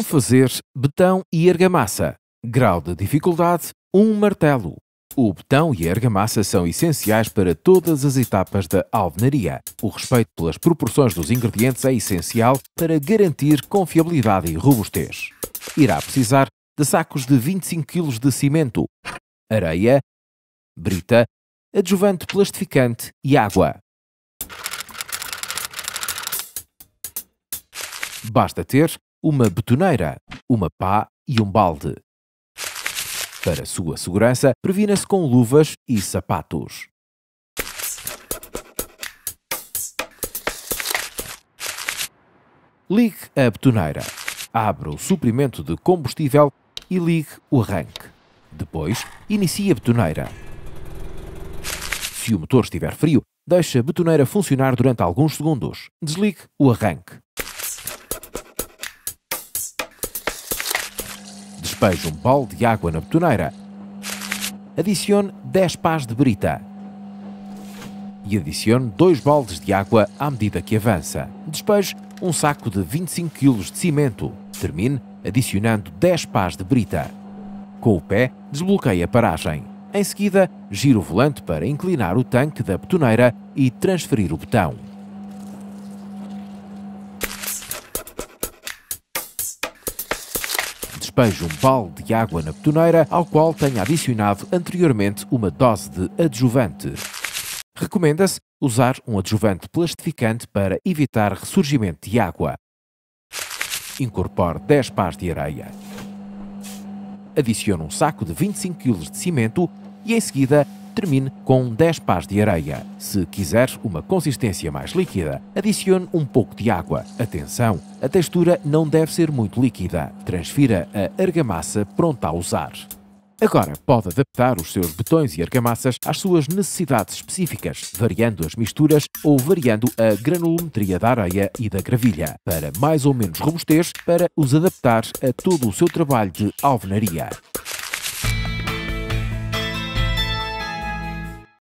Como fazer betão e argamassa? Grau de dificuldade: um martelo. O betão e a argamassa são essenciais para todas as etapas da alvenaria. O respeito pelas proporções dos ingredientes é essencial para garantir confiabilidade e robustez. Irá precisar de sacos de 25 kg de cimento, areia, brita, adjuvante plastificante e água. Basta ter uma betoneira, uma pá e um balde. Para sua segurança, previna-se com luvas e sapatos. Ligue a betoneira, abra o suprimento de combustível e ligue o arranque. Depois, inicie a betoneira. Se o motor estiver frio, deixe a betoneira funcionar durante alguns segundos. Desligue o arranque. despeje um balde de água na betoneira. Adicione 10 pás de brita. E adicione 2 baldes de água à medida que avança. Despeje um saco de 25 kg de cimento. Termine adicionando 10 pás de brita. Com o pé, desbloqueie a paragem. Em seguida, gira o volante para inclinar o tanque da betoneira e transferir o botão. veja um balde de água na betoneira, ao qual tenha adicionado anteriormente uma dose de adjuvante. Recomenda-se usar um adjuvante plastificante para evitar ressurgimento de água. Incorpore 10 pás de areia. Adicione um saco de 25 kg de cimento e, em seguida, termine com 10 pás de areia. Se quiseres uma consistência mais líquida, adicione um pouco de água. Atenção, a textura não deve ser muito líquida. Transfira a argamassa pronta a usar. Agora pode adaptar os seus betões e argamassas às suas necessidades específicas, variando as misturas ou variando a granulometria da areia e da gravilha, para mais ou menos robustez, para os adaptar a todo o seu trabalho de alvenaria.